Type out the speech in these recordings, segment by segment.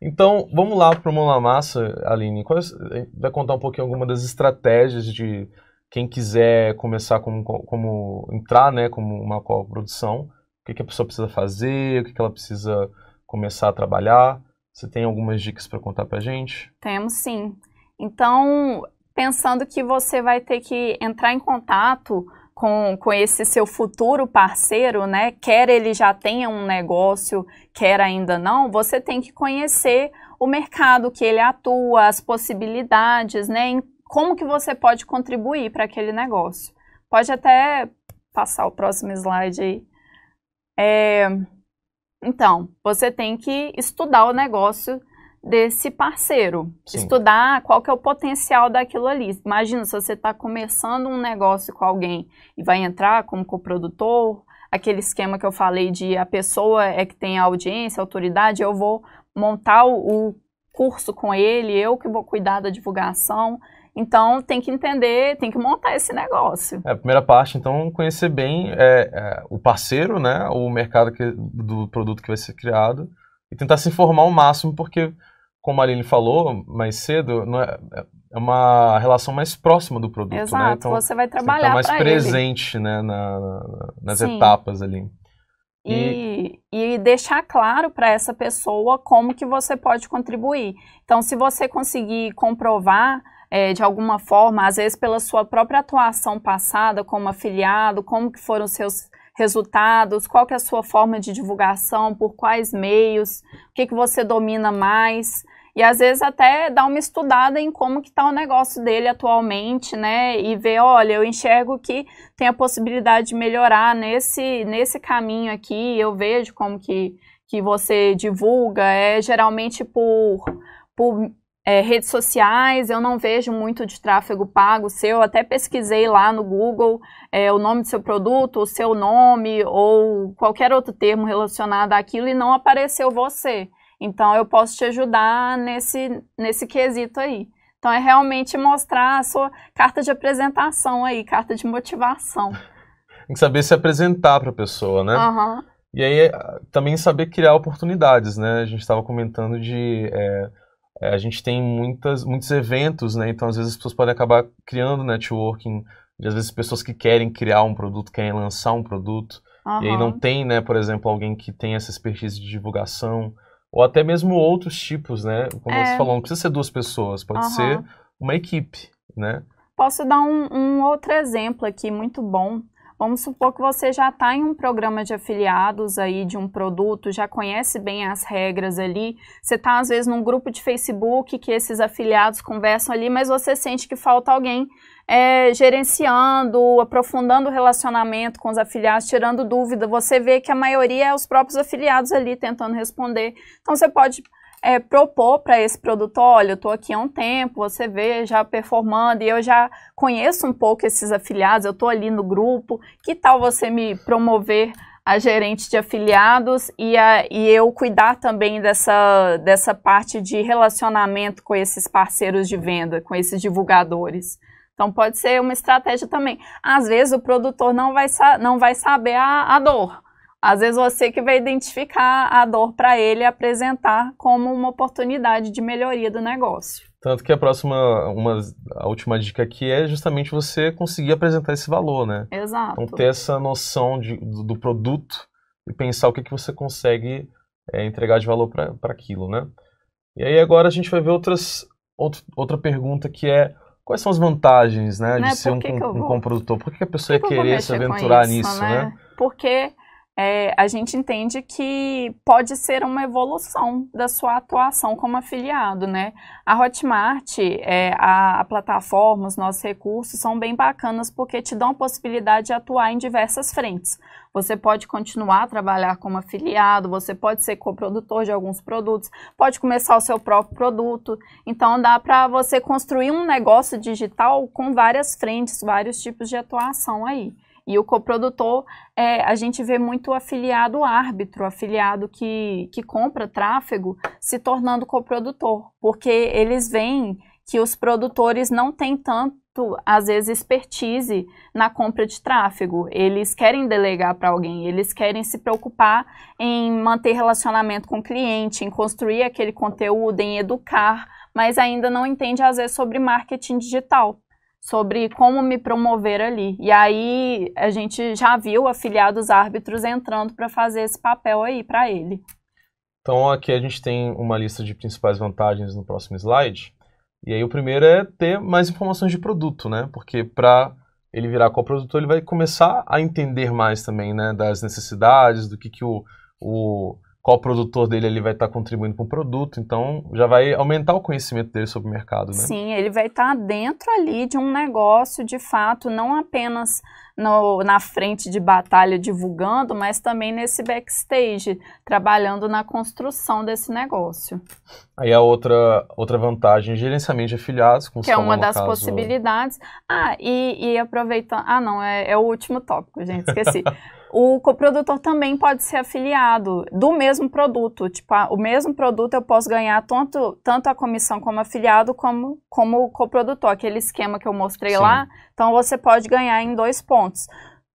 Então, vamos lá para o Mão na Massa, Aline. Eh, vai contar um pouquinho alguma das estratégias de quem quiser começar como, como entrar, né, como uma coprodução. O que, que a pessoa precisa fazer, o que, que ela precisa começar a trabalhar. Você tem algumas dicas para contar para a gente? Temos sim. Então, pensando que você vai ter que entrar em contato com, com esse seu futuro parceiro, né? Quer ele já tenha um negócio, quer ainda não, você tem que conhecer o mercado que ele atua, as possibilidades, né? Em como que você pode contribuir para aquele negócio. Pode até passar o próximo slide aí. É, então, você tem que estudar o negócio desse parceiro, Sim. estudar qual que é o potencial daquilo ali. Imagina se você está começando um negócio com alguém e vai entrar como coprodutor, aquele esquema que eu falei de a pessoa é que tem a audiência, autoridade, eu vou montar o, o curso com ele, eu que vou cuidar da divulgação. Então tem que entender, tem que montar esse negócio. É, a primeira parte, então, conhecer bem é, é, o parceiro, né, o mercado que, do produto que vai ser criado e tentar se informar o máximo, porque como a Aline falou mais cedo, não é, é uma relação mais próxima do produto. Né? Exato, né? então, você vai assim, tá trabalhar você tá mais presente ele. Né, na, nas Sim. etapas ali. E, e, e deixar claro para essa pessoa como que você pode contribuir. Então, se você conseguir comprovar é, de alguma forma, às vezes pela sua própria atuação passada como afiliado, como que foram seus resultados, qual que é a sua forma de divulgação, por quais meios, o que, que você domina mais. E às vezes até dar uma estudada em como que está o negócio dele atualmente, né? E ver, olha, eu enxergo que tem a possibilidade de melhorar nesse, nesse caminho aqui, eu vejo como que, que você divulga, é geralmente por, por é, redes sociais, eu não vejo muito de tráfego pago seu, até pesquisei lá no Google é, o nome do seu produto, o seu nome ou qualquer outro termo relacionado àquilo e não apareceu você. Então eu posso te ajudar nesse, nesse quesito aí. Então é realmente mostrar a sua carta de apresentação aí, carta de motivação. Tem que saber se apresentar para a pessoa, né? Uhum. E aí também saber criar oportunidades, né? A gente estava comentando de. É é, a gente tem muitas, muitos eventos, né? Então, às vezes, as pessoas podem acabar criando networking, e às vezes, pessoas que querem criar um produto, querem lançar um produto, uhum. e aí não tem, né, por exemplo, alguém que tem essa expertise de divulgação, ou até mesmo outros tipos, né? Como é. você falou, não precisa ser duas pessoas, pode uhum. ser uma equipe, né? Posso dar um, um outro exemplo aqui muito bom. Vamos supor que você já está em um programa de afiliados aí de um produto, já conhece bem as regras ali, você está às vezes num grupo de Facebook que esses afiliados conversam ali, mas você sente que falta alguém é, gerenciando, aprofundando o relacionamento com os afiliados, tirando dúvida. Você vê que a maioria é os próprios afiliados ali tentando responder. Então você pode é, propor para esse produtor, olha, eu estou aqui há um tempo, você vê já performando e eu já conheço um pouco esses afiliados, eu estou ali no grupo, que tal você me promover a gerente de afiliados e, a, e eu cuidar também dessa, dessa parte de relacionamento com esses parceiros de venda, com esses divulgadores. Então pode ser uma estratégia também. Às vezes o produtor não vai, não vai saber a, a dor, às vezes você que vai identificar a dor para ele e apresentar como uma oportunidade de melhoria do negócio. Tanto que a próxima, uma, a última dica aqui é justamente você conseguir apresentar esse valor, né? Exato. Então ter essa noção de, do, produto e pensar o que, que você consegue é, entregar de valor para aquilo, né? E aí agora a gente vai ver outras, outro, outra pergunta que é quais são as vantagens né, de né, ser um, um, um, produtor? Por que a pessoa ia querer se aventurar isso, nisso, né? né? Porque é, a gente entende que pode ser uma evolução da sua atuação como afiliado, né? A Hotmart, é, a, a, plataforma, os nossos recursos são bem bacanas porque te dão a possibilidade de atuar em diversas frentes. Você pode continuar a trabalhar como afiliado, você pode ser coprodutor de alguns produtos, pode começar o seu próprio produto. Então dá para você construir um negócio digital com várias frentes, vários tipos de atuação aí. E o coprodutor, é, a gente vê muito afiliado árbitro, afiliado que, que compra tráfego, se tornando coprodutor, porque eles veem que os produtores não têm tanto, às vezes, expertise na compra de tráfego. Eles querem delegar para alguém, eles querem se preocupar em manter relacionamento com o cliente, em construir aquele conteúdo, em educar, mas ainda não entende, às vezes, sobre marketing digital sobre como me promover ali. E aí a gente já viu afiliados árbitros entrando para fazer esse papel aí para ele. Então aqui a gente tem uma lista de principais vantagens no próximo slide. E aí o primeiro é ter mais informações de produto, né? Porque para ele virar coprodutor, ele vai começar a entender mais também, né, das necessidades, do que que o, o qual produtor dele ele vai estar contribuindo com o produto, então já vai aumentar o conhecimento dele sobre o mercado, né? Sim, ele vai estar dentro ali de um negócio de fato, não apenas no, na frente de batalha divulgando, mas também nesse backstage, trabalhando na construção desse negócio. Aí a outra, outra vantagem, gerenciamento de afiliados. Com que é uma das caso... possibilidades. Ah, e, e aproveitando... Ah, não, é, é o último tópico, gente, esqueci. o coprodutor também pode ser afiliado do mesmo produto. Tipo, a, ah, o mesmo produto eu posso ganhar tanto, tanto a comissão como afiliado, como, como o coprodutor. Aquele esquema que eu mostrei Sim. lá. Então, você pode ganhar em dois pontos.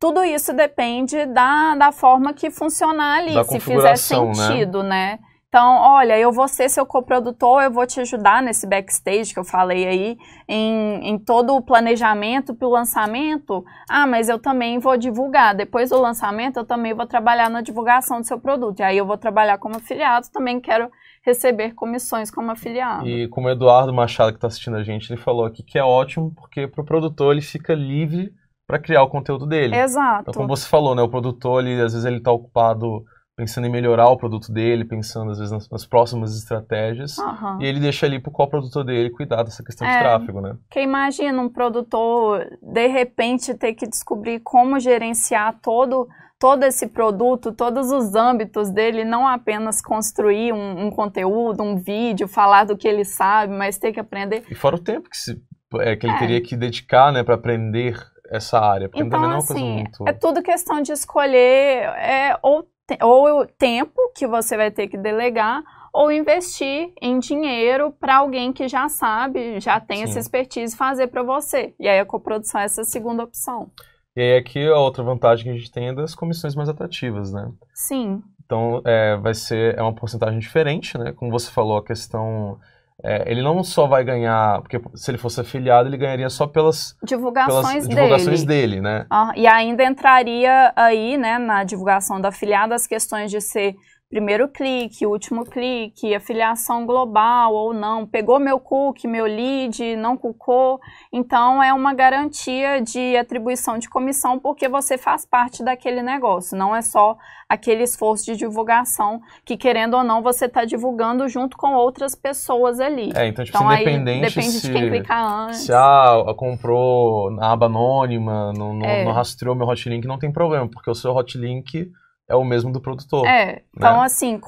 Tudo isso depende da, da forma que funcionar ali, da se fizer né? sentido, né? né? Então, olha, eu vou ser seu coprodutor, eu vou te ajudar nesse backstage que eu falei aí, em, em todo o planejamento para o lançamento. Ah, mas eu também vou divulgar. Depois do lançamento, eu também vou trabalhar na divulgação do seu produto. E aí eu vou trabalhar como afiliado, também quero receber comissões como afiliado. E como o Eduardo Machado, que está assistindo a gente, ele falou aqui que é ótimo, porque para o produtor ele fica livre para criar o conteúdo dele. Exato. Então, como você falou, né, o produtor, ele, às vezes ele está ocupado pensando em melhorar o produto dele, pensando às vezes nas, nas próximas estratégias, uhum. e ele deixa ali para o produtor dele cuidar dessa questão é, de tráfego, né? Que imagina um produtor de repente ter que descobrir como gerenciar todo todo esse produto, todos os âmbitos dele, não apenas construir um, um conteúdo, um vídeo, falar do que ele sabe, mas ter que aprender. E fora o tempo que, se, é, que ele é. teria que dedicar, né, para aprender essa área, porque então, não é assim, coisa muito... é tudo questão de escolher é, ou ou tempo que você vai ter que delegar, ou investir em dinheiro para alguém que já sabe, já tem Sim. essa expertise, fazer para você. E aí a coprodução é essa segunda opção. E aí aqui a outra vantagem que a gente tem é das comissões mais atrativas, né? Sim. Então é, vai ser é uma porcentagem diferente, né? Como você falou, a questão é, ele não só vai ganhar, porque se ele fosse afiliado, ele ganharia só pelas divulgações, pelas divulgações dele. dele né? Ah, e ainda entraria aí, né, na divulgação do afiliado, as questões de ser primeiro clique, último clique, afiliação global ou não, pegou meu cookie, meu lead, não cucou. Então é uma garantia de atribuição de comissão porque você faz parte daquele negócio, não é só aquele esforço de divulgação que querendo ou não você está divulgando junto com outras pessoas ali. É, então tipo, então, independente aí, depende se, de quem clicar antes. Se a, ah, comprou na aba anônima, não, não, é. não rastreou meu hotlink, não tem problema, porque o seu hotlink é o mesmo do produtor. É. Né? Então, assim,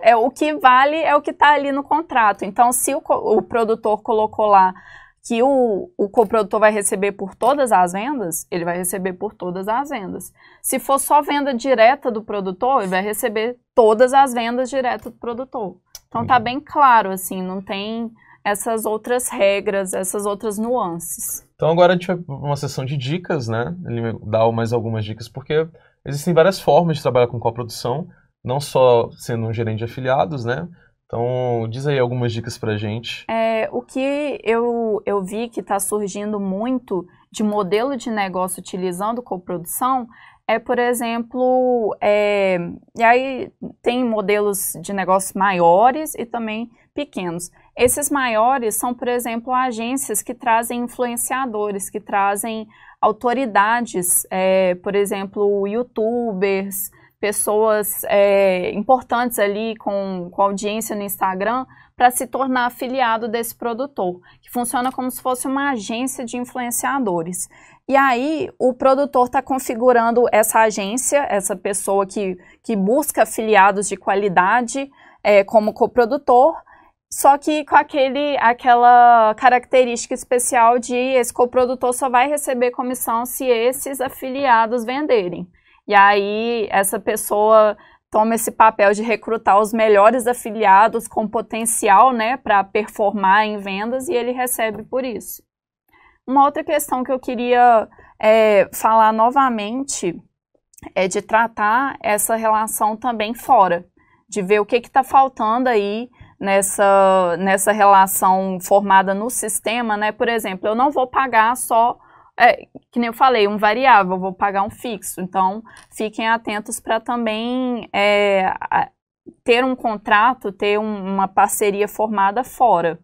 é, o que vale é o que está ali no contrato. Então, se o, co o produtor colocou lá que o, o coprodutor vai receber por todas as vendas, ele vai receber por todas as vendas. Se for só venda direta do produtor, ele vai receber todas as vendas direto do produtor. Então tá uhum. bem claro, assim, não tem essas outras regras, essas outras nuances. Então agora a gente vai para uma sessão de dicas, né? Ele dá mais algumas dicas, porque Existem várias formas de trabalhar com coprodução, não só sendo um gerente de afiliados, né? Então, diz aí algumas dicas pra gente. É, o que eu, eu vi que está surgindo muito de modelo de negócio utilizando coprodução é, por exemplo, é, e aí tem modelos de negócios maiores e também pequenos. Esses maiores são, por exemplo, agências que trazem influenciadores, que trazem autoridades, é, por exemplo, youtubers, pessoas é, importantes ali com, com audiência no Instagram, para se tornar afiliado desse produtor, que funciona como se fosse uma agência de influenciadores. E aí o produtor está configurando essa agência, essa pessoa que, que busca afiliados de qualidade é, como coprodutor, só que com aquele, aquela característica especial de esse coprodutor só vai receber comissão se esses afiliados venderem. E aí essa pessoa toma esse papel de recrutar os melhores afiliados com potencial, né, para performar em vendas e ele recebe por isso. Uma outra questão que eu queria é, falar novamente é de tratar essa relação também fora, de ver o que está faltando aí nessa, nessa relação formada no sistema, né? Por exemplo, eu não vou pagar só, é, que nem eu falei, um variável, eu vou pagar um fixo. Então, fiquem atentos para também é, ter um contrato, ter um, uma parceria formada fora.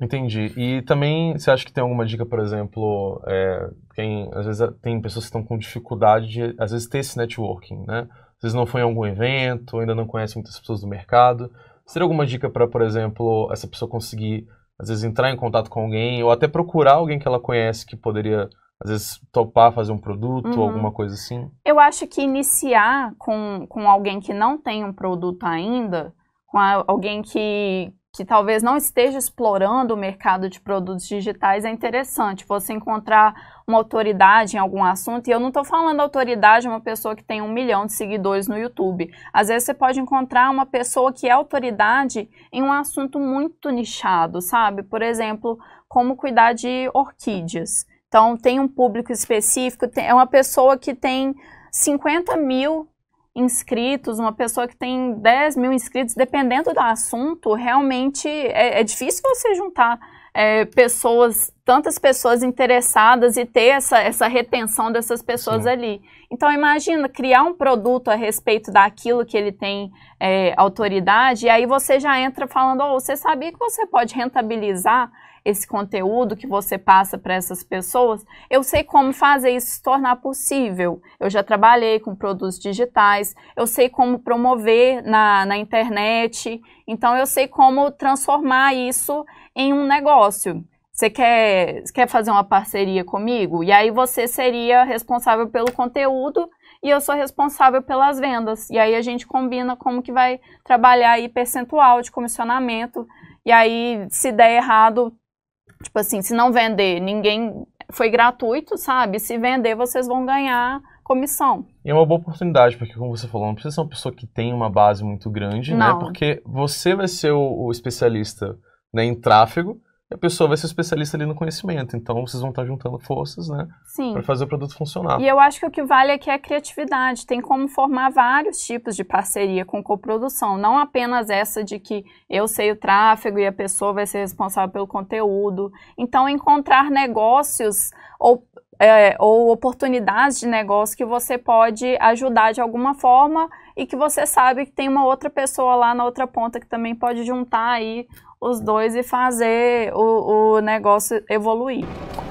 Entendi. E também, você acha que tem alguma dica, por exemplo, é, quem, às vezes tem pessoas que estão com dificuldade de, às vezes, ter esse networking, né? Às vezes não foi em algum evento, ainda não conhece muitas pessoas do mercado. Você alguma dica para, por exemplo, essa pessoa conseguir, às vezes, entrar em contato com alguém ou até procurar alguém que ela conhece que poderia, às vezes, topar fazer um produto, uhum. alguma coisa assim? Eu acho que iniciar com, com alguém que não tem um produto ainda, com a, alguém que que talvez não esteja explorando o mercado de produtos digitais é interessante. Você encontrar uma autoridade em algum assunto, e eu não estou falando autoridade uma pessoa que tem um milhão de seguidores no YouTube. Às vezes você pode encontrar uma pessoa que é autoridade em um assunto muito nichado, sabe? Por exemplo, como cuidar de orquídeas. Então, tem um público específico, é uma pessoa que tem 50 mil inscritos, uma pessoa que tem 10 mil inscritos, dependendo do assunto, realmente é, é difícil você juntar é, pessoas, tantas pessoas interessadas e ter essa, essa retenção dessas pessoas Sim. ali. Então, imagina criar um produto a respeito daquilo que ele tem é, autoridade, e aí você já entra falando: oh, você sabia que você pode rentabilizar esse conteúdo que você passa para essas pessoas, eu sei como fazer isso se tornar possível. Eu já trabalhei com produtos digitais, eu sei como promover na, na internet, então eu sei como transformar isso em um negócio. Você quer, quer fazer uma parceria comigo? E aí você seria responsável pelo conteúdo e eu sou responsável pelas vendas. E aí a gente combina como que vai trabalhar aí percentual de comissionamento. E aí, se der errado, Tipo assim, se não vender, ninguém. Foi gratuito, sabe? Se vender, vocês vão ganhar comissão. E é uma boa oportunidade, porque como você falou, não precisa ser uma pessoa que tem uma base muito grande, né? não. né? Porque você vai ser o, o especialista né, em tráfego, a pessoa vai ser especialista ali no conhecimento. Então vocês vão estar juntando forças, né? Sim. Para fazer o produto funcionar. E eu acho que o que vale aqui é, é a criatividade. Tem como formar vários tipos de parceria com coprodução. Não apenas essa de que eu sei o tráfego e a pessoa vai ser responsável pelo conteúdo. Então, encontrar negócios ou é, ou oportunidades de negócio que você pode ajudar de alguma forma e que você sabe que tem uma outra pessoa lá na outra ponta que também pode juntar aí os dois e fazer o, o negócio evoluir.